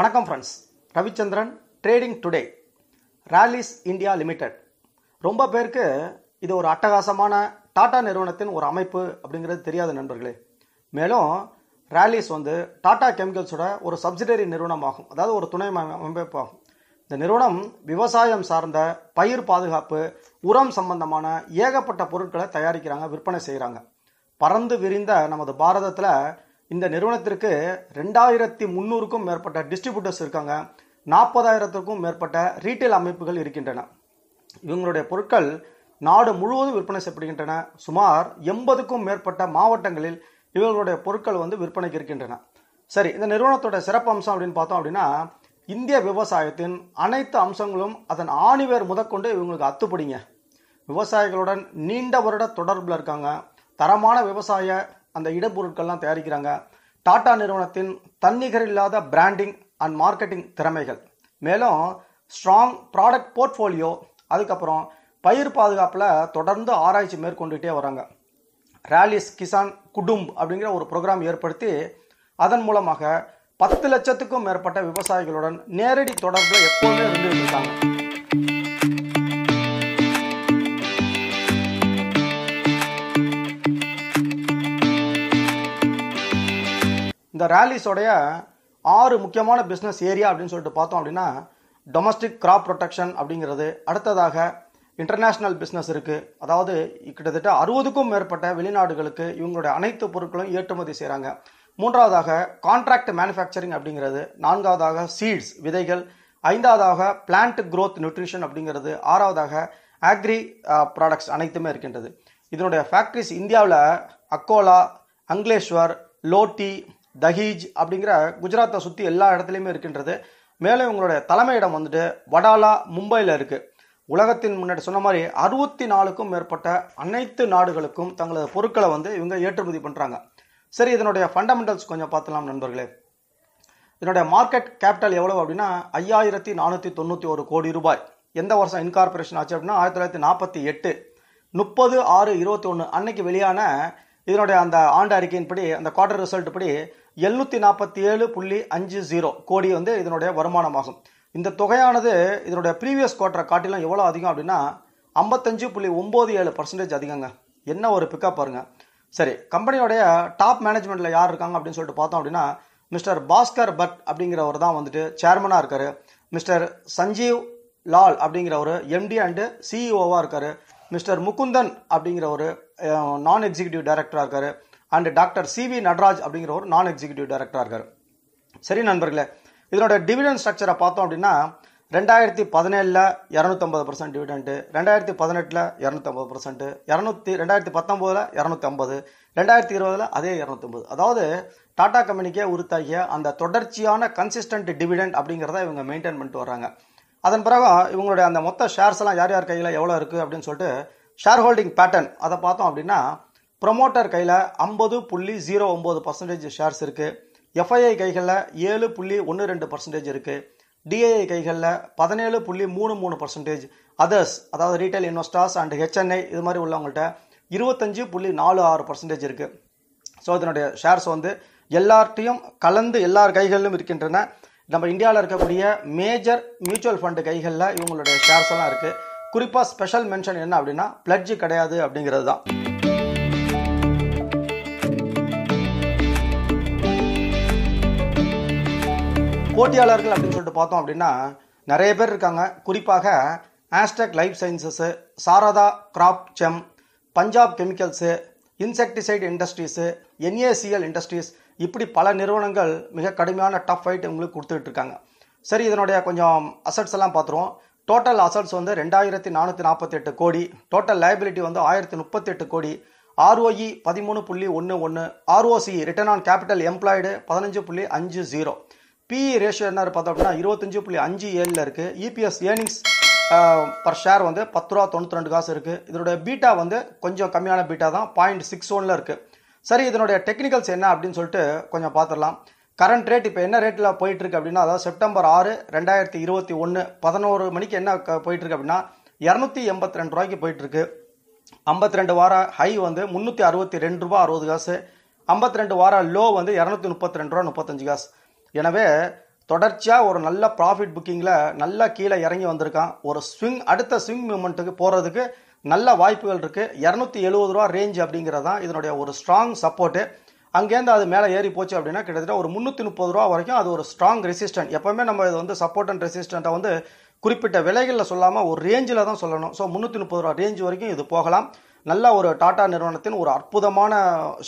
வணக்கம் friends Ravichandran trading today Rallis India limited ரொம்ப பேருக்கு இது ஒரு அட்டகாசமான டாடா நிறுவனத்தின் ஒரு அமைப்பு அப்படிங்கிறது தெரியாத நண்பர்களே மேலும் ராலிஸ் வந்து டாடா கெமிக்கல்ஸோட ஒரு சப்சிடரி நிறுவனமாகும் அதாவது ஒரு துணை அமைப்பாகும் இந்த நிறுவனம் விவசாயம் சார்ந்த பயிர் பாதுகாப்பு உரம் சம்பந்தமான ஏகப்பட்ட பொருட்களை தயாரிக்கிறாங்க விற்பனை செய்கிறாங்க பறந்து விரிந்த நமது பாரதத்தில் இந்த நிறுவனத்திற்கு ரெண்டாயிரத்தி முந்நூறுக்கும் மேற்பட்ட டிஸ்ட்ரிபியூட்டர்ஸ் இருக்காங்க நாற்பதாயிரத்துக்கும் மேற்பட்ட ரீட்டைல் அமைப்புகள் இருக்கின்றன இவங்களுடைய பொருட்கள் நாடு முழுவதும் விற்பனை செய்யப்படுகின்றன சுமார் எண்பதுக்கும் மேற்பட்ட மாவட்டங்களில் இவர்களுடைய பொருட்கள் வந்து விற்பனைக்கு இருக்கின்றன சரி இந்த நிறுவனத்தோட சிறப்பம்சம் அப்படின்னு பார்த்தோம் அப்படின்னா இந்திய விவசாயத்தின் அனைத்து அம்சங்களும் அதன் ஆணிவேர் முதற்கொண்டு இவங்களுக்கு அத்துப்படிங்க விவசாயிகளுடன் நீண்ட வருட தொடர்பில் இருக்காங்க தரமான விவசாய அந்த இடப்பொருட்கள்லாம் தயாரிக்கிறாங்க டாடா நிறுவனத்தின் தன்னிகர் இல்லாத பிராண்டிங் அண்ட் மார்க்கெட்டிங் திறமைகள் மேலும் ஸ்ட்ராங் ப்ராடக்ட் போர்ட்ஃபோலியோ அதுக்கப்புறம் பயிர் பாதுகாப்பில் தொடர்ந்து ஆராய்ச்சி மேற்கொண்டுகிட்டே வராங்க ரேலிஸ் கிசான் குடும்ப் அப்படிங்கிற ஒரு ப்ரோக்ராம் ஏற்படுத்தி அதன் மூலமாக பத்து லட்சத்துக்கும் மேற்பட்ட விவசாயிகளுடன் நேரடி தொடர்பு எப்போதுமே இருந்துகிட்டு இருக்காங்க இந்த ரேலிஸோடைய ஆறு முக்கியமான பிஸ்னஸ் ஏரியா அப்படின்னு சொல்லிட்டு பார்த்தோம் அப்படின்னா டொமஸ்டிக் கிராப் ப்ரொடெக்ஷன் அப்படிங்கிறது அடுத்ததாக இன்டர்நேஷ்னல் பிஸ்னஸ் இருக்குது அதாவது கிட்டத்தட்ட அறுபதுக்கும் மேற்பட்ட வெளிநாடுகளுக்கு இவங்களுடைய அனைத்து பொருட்களும் ஏற்றுமதி செய்கிறாங்க மூன்றாவதாக கான்ட்ராக்ட் மேனுஃபேக்சரிங் அப்படிங்கிறது நான்காவதாக சீட்ஸ் விதைகள் ஐந்தாவதாக பிளான்ட் க்ரோத் நியூட்ரிஷன் அப்படிங்கிறது ஆறாவதாக ஆக்ரி ப்ராடக்ட்ஸ் அனைத்துமே இருக்கின்றது இதனுடைய ஃபேக்ட்ரிஸ் இந்தியாவில் அக்கோலா அங்லேஸ்வர் லோட்டி தஹீஜ் அப்படிங்கிற குஜராத்தை சுற்றி எல்லா இடத்துலையுமே இருக்கின்றது மேலே இவங்களுடைய தலைமையிடம் வந்துட்டு வடாலா மும்பையில் இருக்குது உலகத்தின் முன்னாடி சொன்ன மாதிரி அறுபத்தி நாலுக்கும் மேற்பட்ட அனைத்து நாடுகளுக்கும் தங்களது பொருட்களை வந்து இவங்க ஏற்றுமதி பண்ணுறாங்க சரி இதனுடைய ஃபண்டமெண்டல்ஸ் கொஞ்சம் பார்த்துலாம் நண்பர்களே இதனுடைய மார்க்கெட் கேபிட்டல் எவ்வளோ அப்படின்னா ஐயாயிரத்தி நானூற்றி தொண்ணூற்றி ஒரு கோடி ரூபாய் எந்த வருஷம் இன்கார்பரேஷன் ஆச்சு அப்படின்னா ஆயிரத்தி தொள்ளாயிரத்தி நாற்பத்தி எட்டு முப்பது ஆறு இருபத்தி ஒன்று அன்னைக்கு வெளியான இதனுடைய அந்த ஆண்டு அறிக்கையின்படி அந்த குவார்டர் ரிசல்ட் படி எழுநூத்தி நாற்பத்தி ஏழு புள்ளி அஞ்சு ஜீரோ கோடி வந்து இதனுடைய வருமானமாகும் இந்த தொகையானது இதனுடைய ப்ரீவியஸ் குவார்டரை காட்டிலும் எவ்வளோ அதிகம் அப்படின்னா ஐம்பத்தஞ்சு புள்ளி ஒம்பது ஏழு பர்சன்டேஜ் அதிகங்க என்ன ஒரு பிக்கப் பாருங்க சரி கம்பெனியோடைய டாப் மேனேஜ்மெண்ட்டில் யார் இருக்காங்க அப்படின்னு சொல்லிட்டு பார்த்தோம் அப்படின்னா மிஸ்டர் பாஸ்கர் பட் அப்படிங்கிறவர் தான் வந்துட்டு சேர்மனாக இருக்கார் மிஸ்டர் சஞ்சீவ் லால் அப்படிங்கிறவர் எம்டி அண்டு சிஇஓவாக e இருக்கார் மிஸ்டர் முகுந்தன் அப்படிங்கிறவர் நான் எக்ஸிகியூட்டிவ் டைரக்டராக இருக்கார் and doctor C V Nataraj அப்படிங்கிற ஒரு நான் எக்ஸிகியூட்டிவ் டைரக்டராக இருக்கார் சரி நண்பர்களே இதனோட டிவிடன் ஸ்ட்ரக்சரை பார்த்தோம் அப்படின்னா ரெண்டாயிரத்தி பதினேழில் இரநூத்தம்பது பர்சன்ட் டிவிடெண்ட்டு ரெண்டாயிரத்தி பதினெட்டில் இரநூத்தம்பது பர்சன்ட்டு இரநூத்தி ரெண்டாயிரத்தி பத்தொம்போதில் இரநூத்தி ஐம்பது ரெண்டாயிரத்தி இருபதில் அதே இரநூத்தம்பது அதாவது டாடா கம்பெனிக்கே உறுத்தாகிய அந்த தொடர்ச்சியான கன்சிஸ்டன்ட் டிவிடெண்ட் அப்படிங்கிறத இவங்க மெயின்டைன் பண்ணிட்டு வராங்க அதன் பிறகு இவங்களுடைய அந்த மொத்த ஷேர்ஸ் எல்லாம் யார் யார் கையில் எவ்வளோ இருக்குது அப்படின்னு சொல்லிட்டு ஷேர் ஹோல்டிங் பேட்டர்ன் அதை பார்த்தோம் அப்படின்னா ப்ரொமோட்டர் கையில் ஐம்பது புள்ளி ஜீரோ ஒம்பது பர்சன்டேஜ் ஷேர்ஸ் இருக்குது எஃப்ஐஐ கைகளில் ஏழு புள்ளி ஒன்று ரெண்டு பர்சன்டேஜ் இருக்குது டிஐஐ கைகளில் பதினேழு புள்ளி மூணு மூணு பர்சன்டேஜ் அதர்ஸ் அதாவது ரீட்டைல் இன்வெஸ்டர்ஸ் அண்ட் ஹெச்என்ஐ இது மாதிரி உள்ளவங்கள்ட்ட இருபத்தஞ்சு புள்ளி நாலு ஆறு பர்சன்டேஜ் இருக்குது ஸோ இதனுடைய ஷேர்ஸ் வந்து எல்லார்ட்டையும் கலந்து எல்லார் கைகளிலும் இருக்கின்றன நம்ம இந்தியாவில் இருக்கக்கூடிய மேஜர் மியூச்சுவல் ஃபண்டு கைகளில் இவங்களுடைய ஷேர்ஸ் எல்லாம் இருக்குது குறிப்பாக ஸ்பெஷல் மென்ஷன் என்ன அப்படின்னா பிளட்ஜி கிடையாது அப்படிங்கிறது தான் போட்டியாளர்கள் அப்படின்னு சொல்லிட்டு பார்த்தோம் அப்படின்னா நிறைய பேர் இருக்காங்க குறிப்பாக Astec life sciences Sharda crop chem Punjab chemicals insecticide industries NACL industries இப்படி பல நிறுவனங்கள் மிக கடுமையான டஃப் ஃபைட் உங்களுக்கு கொடுத்துட்டு இருக்காங்க சரி இதனுடைய கொஞ்சம் அசட்ஸ் எல்லாம் பார்த்துருவோம் டோட்டல் அசட்ஸ் வந்து ரெண்டாயிரத்தி நானூற்றி நாற்பத்தெட்டு கோடி டோட்டல் லைபிலிட்டி வந்து ஆயிரத்தி முப்பத்தெட்டு கோடி ஆர்ஓஇ e பதிமூணு புள்ளி ஒன்று ஒன்று ROC return on capital employed பதினஞ்சு புள்ளி அஞ்சு ஜீரோ பிஇ ரேஷியோ என்ன பார்த்தோம் அப்படின்னா இருபத்தஞ்சு புள்ளி அஞ்சு ஏழில் இருக்குது இபிஎஸ் ஏர்னிங்ஸ் பர் ஷேர் வந்து பத்து ரூபா தொண்ணூற்றி ரெண்டு காசு இருக்குது இதனுடைய பீட்டா வந்து கொஞ்சம் கம்மியான பீட்டா தான் பாயிண்ட் சிக்ஸ் ஒனில் இருக்குது சரி இதனுடைய டெக்னிக்கல்ஸ் என்ன அப்படின்னு சொல்லிட்டு கொஞ்சம் பார்த்துடலாம் கரண்ட் ரேட் இப்போ என்ன ரேட்டில் போயிட்டுருக்கு அப்படின்னா அதாவது செப்டம்பர் ஆறு ரெண்டாயிரத்தி இருபத்தி ஒன்று பதினோரு மணிக்கு என்ன போயிட்டுருக்கு அப்படின்னா இரநூத்தி எண்பத்தி ரெண்டு ரூபாய்க்கு போயிட்டுருக்கு ஐம்பத்தி ரெண்டு வார ஹை வந்து முந்நூற்றி அறுபத்தி ரெண்டு ரூபா அறுபது காசு ஐம்பத்தி ரெண்டு வார லோ வந்து இரநூத்தி முப்பத்தி ரெண்டு ரூபா முப்பத்தஞ்சு காசு எனவே தொடர்ச்சியாக ஒரு நல்ல ப்ராஃபிட் புக்கிங்கில் நல்லா கீழே இறங்கி வந்திருக்கான் ஒரு ஸ்விங் அடுத்த ஸ்விங் மூமெண்ட்டுக்கு போகிறதுக்கு நல்ல வாய்ப்புகள் இருக்குது இரநூத்தி எழுபது ரூபா ரேஞ்ச் அப்படிங்கிறது தான் இதனுடைய ஒரு ஸ்ட்ராங் சப்போர்ட்டு அங்கேருந்து அது மேலே ஏறி போச்சு அப்படின்னா கிட்டத்தட்ட ஒரு முந்நூற்றி முப்பது ரூபா வரைக்கும் அது ஒரு ஸ்ட்ராங் ரெசிஸ்டன்ட் எப்போவுமே நம்ம இது வந்து சப்போர்ட் அண்ட் ரெசிஸ்டண்ட்டை வந்து குறிப்பிட்ட விலைகளில் சொல்லாமல் ஒரு ரேஞ்சில் தான் சொல்லணும் ஸோ முந்நூற்றி முப்பது ரூபா ரேஞ்ச் வரைக்கும் இது போகலாம் நல்ல ஒரு டாடா நிறுவனத்தின் ஒரு அற்புதமான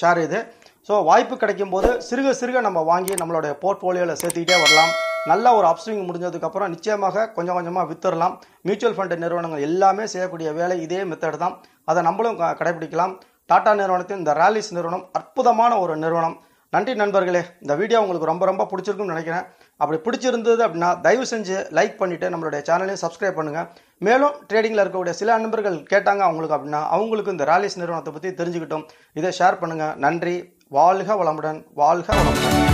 ஷேர் இது ஸோ வாய்ப்பு கிடைக்கும் போது சிறுக சிறுக நம்ம வாங்கி நம்மளுடைய போர்ட்ஃபோலியோவில் சேர்த்துக்கிட்டே வரலாம் நல்ல ஒரு அப்ஸ்விங் முடிஞ்சதுக்கப்புறம் நிச்சயமாக கொஞ்சம் கொஞ்சமாக வித்துடலாம் மியூச்சுவல் ஃபண்ட் நிறுவனங்கள் எல்லாமே செய்யக்கூடிய வேலை இதே மெத்தட் தான் அதை நம்மளும் கடைபிடிக்கலாம் டாடா நிறுவனத்தின் இந்த ரேலிஸ் நிறுவனம் அற்புதமான ஒரு நிறுவனம் நன்றி நண்பர்களே இந்த வீடியோ உங்களுக்கு ரொம்ப ரொம்ப பிடிச்சிருக்குன்னு நினைக்கிறேன் அப்படி பிடிச்சிருந்தது அப்படின்னா தயவு செஞ்சு லைக் பண்ணிவிட்டு நம்மளுடைய சேனலையும் சப்ஸ்கிரைப் பண்ணுங்கள் மேலும் ட்ரேடிங்கில் இருக்கக்கூடிய சில நண்பர்கள் கேட்டாங்க அவங்களுக்கு அப்படின்னா அவங்களுக்கு இந்த ராலிஸ் நிறுவனத்தை பற்றி தெரிஞ்சுக்கிட்டோம் இதை ஷேர் பண்ணுங்கள் நன்றி வாழ்க வளமுடன் வாழ்க வளமுடன்